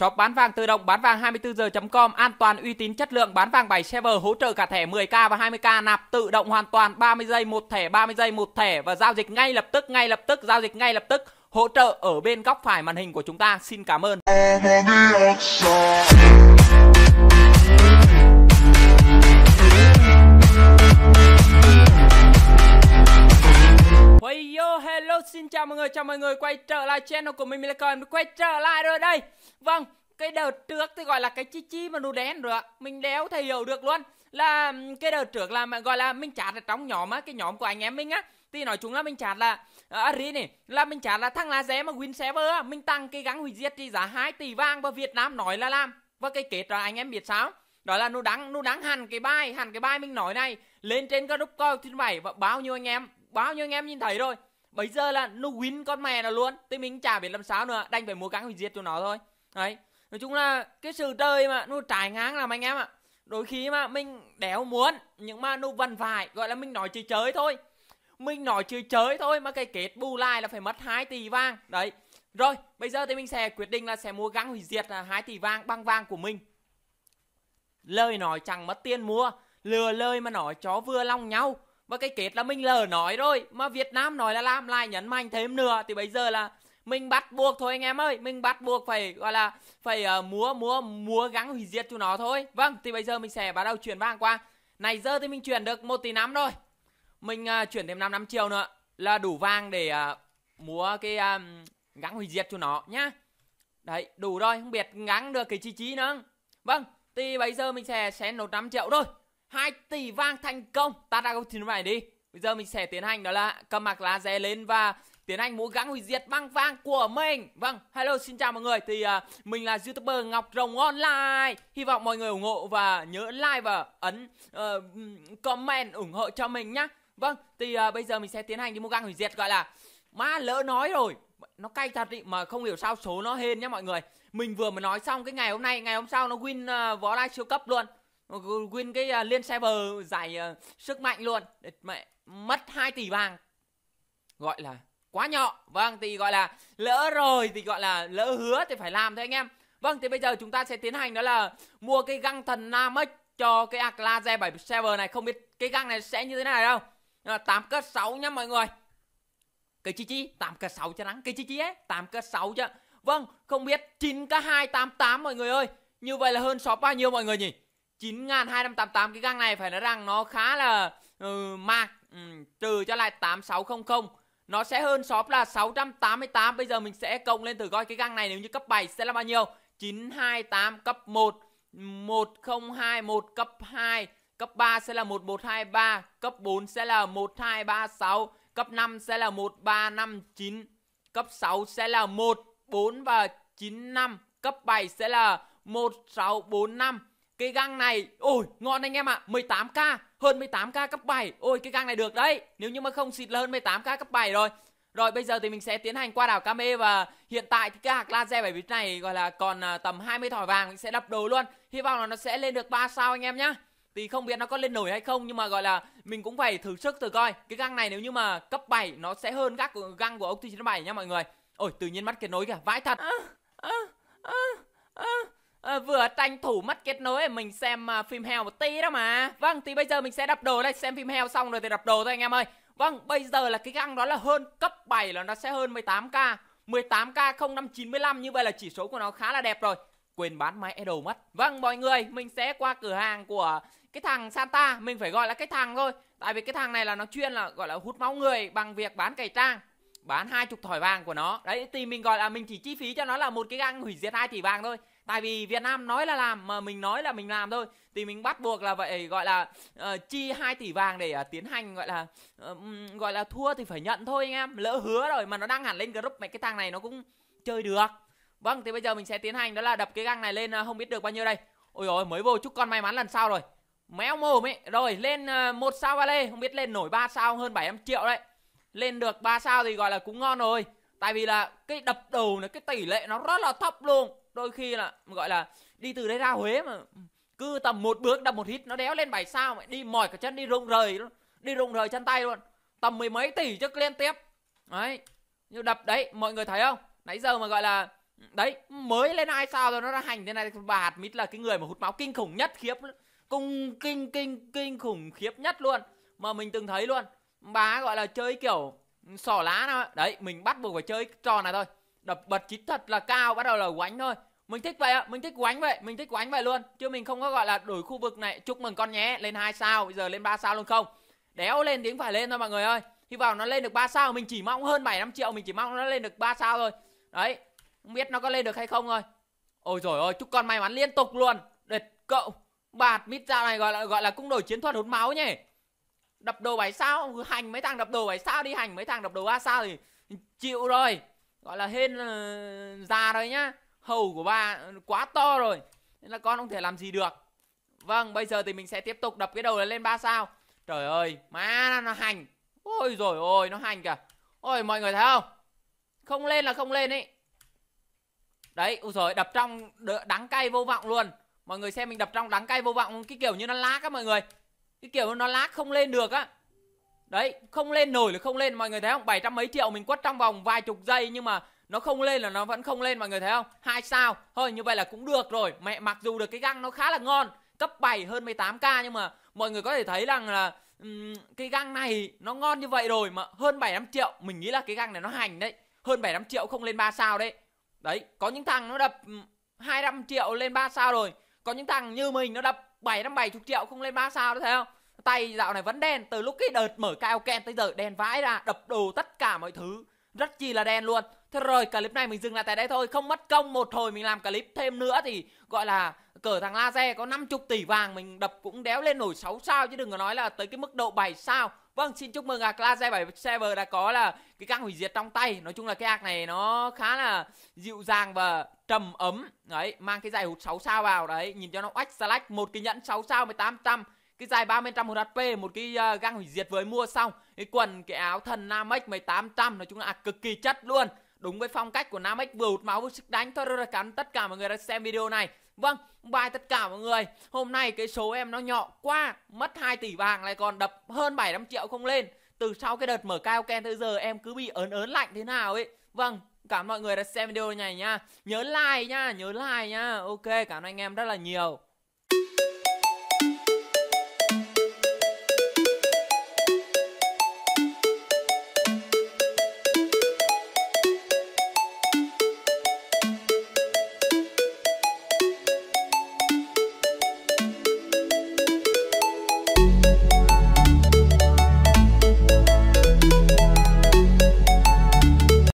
Shop bán vàng tự động bán vàng 24h.com an toàn uy tín chất lượng bán vàng 7 server hỗ trợ cả thẻ 10k và 20k nạp tự động hoàn toàn 30 giây một thẻ 30 giây một thẻ và giao dịch ngay lập tức ngay lập tức giao dịch ngay lập tức hỗ trợ ở bên góc phải màn hình của chúng ta. Xin cảm ơn. xin chào mọi người, chào mọi người quay trở lại channel của mình, mình là quay trở lại rồi đây Vâng, cái đợt trước thì gọi là cái chi chi mà nó đen rồi ạ Mình đéo thể hiểu được luôn Là cái đợt trước là gọi là mình chát ở trong nhóm á, cái nhóm của anh em mình á Thì nói chung là mình chát là, à, à rí này, là mình chát là thằng lá ré mà win server á Mình tăng cái gắng hủy diệt trị giá 2 tỷ vàng và Việt Nam nói là làm Và cái kết là anh em biết sao đó là nó đắng nó đắng hẳn cái bài hẳn cái bài mình nói này lên trên các group coi thứ bảy và bao nhiêu anh em bao nhiêu anh em nhìn thấy rồi bây giờ là nó win con mẹ nó luôn thì mình chả biết làm sao nữa đành phải mua cáng hủy diệt cho nó thôi đấy nói chung là cái sự chơi mà nó trải ngang làm anh em ạ đôi khi mà mình đéo muốn nhưng mà nó vần vài gọi là mình nói chơi chơi thôi mình nói chơi chơi thôi mà cái kết bù lại là phải mất 2 tỷ vàng đấy rồi bây giờ thì mình sẽ quyết định là sẽ mua găng hủy diệt là 2 tỷ vàng băng vàng của mình lời nói chẳng mất tiền mua lừa lời mà nói chó vừa lòng nhau và cái kết là mình lờ nói rồi mà việt nam nói là làm lại nhấn mạnh thêm nữa thì bây giờ là mình bắt buộc thôi anh em ơi mình bắt buộc phải gọi là phải uh, múa múa múa gắng hủy diệt cho nó thôi vâng thì bây giờ mình sẽ bắt đầu chuyển vàng qua này giờ thì mình chuyển được một tỷ năm rồi mình uh, chuyển thêm 5 năm triệu nữa là đủ vàng để uh, múa cái uh, gắng hủy diệt cho nó nhá đấy đủ rồi không biết gắng được cái chi chí nữa vâng thì bây giờ mình sẽ xén nốt 5 triệu thôi 2 tỷ vang thành công ta đã câu thứ này đi bây giờ mình sẽ tiến hành đó là cầm mặc lá rẻ lên và tiến hành mũi gắng hủy diệt băng vang của mình vâng hello xin chào mọi người thì uh, mình là youtuber ngọc rồng online hy vọng mọi người ủng hộ và nhớ like và ấn uh, comment ủng hộ cho mình nhá vâng thì uh, bây giờ mình sẽ tiến hành đi mũi gắng hủy diệt gọi là má lỡ nói rồi nó cay thật ý mà không hiểu sao số nó hên nhá mọi người mình vừa mới nói xong cái ngày hôm nay ngày hôm sau nó win uh, vó lai siêu cấp luôn win cái à, liên cyber giải à, sức mạnh luôn để mẹ mất 2 tỷ vàng gọi là quá nhỏ vâng thì gọi là lỡ rồi thì gọi là lỡ hứa thì phải làm thôi anh em vâng thì bây giờ chúng ta sẽ tiến hành đó là mua cái găng thần namex cho cái Aclaze server này không biết cái găng này sẽ như thế này đâu là 8 cất 6 nhá mọi người cái chi chi 8 cất 6 cho nắng cái chi chi ấy 8 cất 6 chứ vâng không biết 9 k 288 mọi người ơi như vậy là hơn shop bao nhiêu mọi người nhỉ 9288 cái găng này phải nói rằng nó khá là ừ, mạc ừ, trừ cho lại 8600 nó sẽ hơn shop là 688 bây giờ mình sẽ cộng lên thử coi cái găng này nếu như cấp 7 sẽ là bao nhiêu 928 cấp 1 1021 cấp 2 cấp 3 sẽ là 1123 cấp 4 sẽ là 1236 cấp 5 sẽ là 1359 cấp 6 sẽ là 14 và 95 cấp 7 sẽ là 1645 cái găng này, ôi ngon anh em ạ, à, 18k, hơn 18k cấp 7. Ôi cái găng này được đấy. Nếu như mà không xịt là hơn 18k cấp 7 rồi. Rồi bây giờ thì mình sẽ tiến hành qua đảo Kame và hiện tại thì cái hạt laser bảy bit này gọi là còn à, tầm 20 thỏi vàng mình sẽ đập đồ luôn. Hy vọng là nó sẽ lên được 3 sao anh em nhá. Thì không biết nó có lên nổi hay không nhưng mà gọi là mình cũng phải thử sức thử coi. Cái găng này nếu như mà cấp 7 nó sẽ hơn các găng của ông chín bảy nhá mọi người. Ôi tự nhiên mắt kết nối kìa, vãi thật. À, à, à, à. À, vừa tranh thủ mất kết nối mình xem uh, phim heo một tí đó mà vâng thì bây giờ mình sẽ đập đồ đây xem phim heo xong rồi thì đập đồ thôi anh em ơi vâng bây giờ là cái găng đó là hơn cấp 7 là nó sẽ hơn 18k 18k 0595 như vậy là chỉ số của nó khá là đẹp rồi quên bán máy idol mất vâng mọi người mình sẽ qua cửa hàng của cái thằng santa mình phải gọi là cái thằng thôi tại vì cái thằng này là nó chuyên là gọi là hút máu người bằng việc bán cày trang bán hai chục thỏi vàng của nó đấy thì mình gọi là mình chỉ chi phí cho nó là một cái gang hủy diệt hai tỷ vàng thôi tại vì Việt Nam nói là làm mà mình nói là mình làm thôi thì mình bắt buộc là vậy gọi là uh, chi 2 tỷ vàng để uh, tiến hành gọi là uh, gọi là thua thì phải nhận thôi anh em lỡ hứa rồi mà nó đang hẳn lên group mấy cái thằng này nó cũng chơi được vâng thì bây giờ mình sẽ tiến hành đó là đập cái găng này lên uh, không biết được bao nhiêu đây ôi ôi mới vô chúc con may mắn lần sau rồi méo mồm ấy rồi lên uh, một sao vale không biết lên nổi ba sao hơn 7 triệu đấy lên được 3 sao thì gọi là cũng ngon rồi tại vì là cái đập đầu này cái tỷ lệ nó rất là thấp luôn đôi khi là gọi là đi từ đây ra huế mà cứ tầm một bước đập một hit nó đéo lên 7 sao mà đi mỏi cả chân đi rung rời đi rung rời chân tay luôn tầm mười mấy tỷ trước liên tiếp đấy như đập đấy mọi người thấy không nãy giờ mà gọi là đấy mới lên hai sao rồi nó đã hành thế này bà hạt mít là cái người mà hút máu kinh khủng nhất khiếp cung kinh kinh kinh khủng khiếp nhất luôn mà mình từng thấy luôn bà gọi là chơi kiểu sỏ lá nào đấy mình bắt buộc phải chơi trò này thôi đập bật chín thật là cao bắt đầu là quánh thôi mình thích vậy ạ mình thích quánh vậy mình thích quánh vậy luôn chứ mình không có gọi là đổi khu vực này chúc mừng con nhé lên hai sao bây giờ lên ba sao luôn không đéo lên tiếng phải lên thôi mọi người ơi hy vọng nó lên được ba sao mình chỉ mong hơn bảy năm triệu mình chỉ mong nó lên được ba sao thôi đấy không biết nó có lên được hay không thôi ôi rồi ôi chúc con may mắn liên tục luôn đệt cậu bạt mít dạo này gọi là gọi là cũng đổi chiến thuật hút máu nhỉ đập đồ 7 sao ừ, hành mấy thằng đập đồ 7 sao đi hành mấy thằng đập đồ 3 sao thì chịu rồi gọi là hên uh, già rồi nhá hầu của bà quá to rồi nên là con không thể làm gì được vâng bây giờ thì mình sẽ tiếp tục đập cái đầu lên 3 sao trời ơi má nó hành ôi rồi ôi nó hành kìa ôi mọi người thấy không không lên là không lên ấy đấy ôi rồi đập trong đắng cay vô vọng luôn mọi người xem mình đập trong đắng cay vô vọng cái kiểu như nó lá các mọi người cái kiểu nó lag không lên được á đấy không lên nổi là không lên mọi người thấy không bảy trăm mấy triệu mình quất trong vòng vài chục giây nhưng mà nó không lên là nó vẫn không lên mọi người thấy không hai sao thôi như vậy là cũng được rồi mẹ mặc dù được cái găng nó khá là ngon cấp 7 hơn 18k nhưng mà mọi người có thể thấy rằng là um, cái găng này nó ngon như vậy rồi mà hơn bảy 75 triệu mình nghĩ là cái găng này nó hành đấy hơn bảy 75 triệu không lên 3 sao đấy đấy có những thằng nó đập hai 25 triệu lên 3 sao rồi có những thằng như mình nó đập bảy năm bảy chục triệu không lên ba sao đó thấy không tay dạo này vẫn đen từ lúc cái đợt mở cao ken tới giờ đen vãi ra đập đồ tất cả mọi thứ rất chi là đen luôn Thế rồi clip này mình dừng lại tại đây thôi Không mất công một hồi mình làm clip thêm nữa Thì gọi là cỡ thằng laser có 50 tỷ vàng Mình đập cũng đéo lên nổi 6 sao Chứ đừng có nói là tới cái mức độ 7 sao Vâng, xin chúc mừng ạc Laser 7 Server đã có là cái găng hủy diệt trong tay. Nói chung là cái ạc này nó khá là dịu dàng và trầm ấm. Đấy, mang cái giày hụt 6 sao vào đấy, nhìn cho nó oách slash một cái nhẫn 6 sao 1800 cái dài 300 một HP, một cái uh, ờ, găng hủy diệt với mua xong, cái quần, cái áo thần Namex 1800 nói chung là cực kỳ chất luôn. Đúng với phong cách của Nam X vừa hút máu vừa sức đánh thôi rồi cắn tất cả mọi người đã xem video này Vâng, bài tất cả mọi người Hôm nay cái số em nó nhỏ quá Mất 2 tỷ vàng lại còn đập hơn 700 triệu không lên Từ sau cái đợt mở cao Ken tới giờ em cứ bị ớn ớn lạnh thế nào ấy Vâng, cảm mọi người đã xem video này nha Nhớ like nha, nhớ like nha Ok, cảm ơn anh em rất là nhiều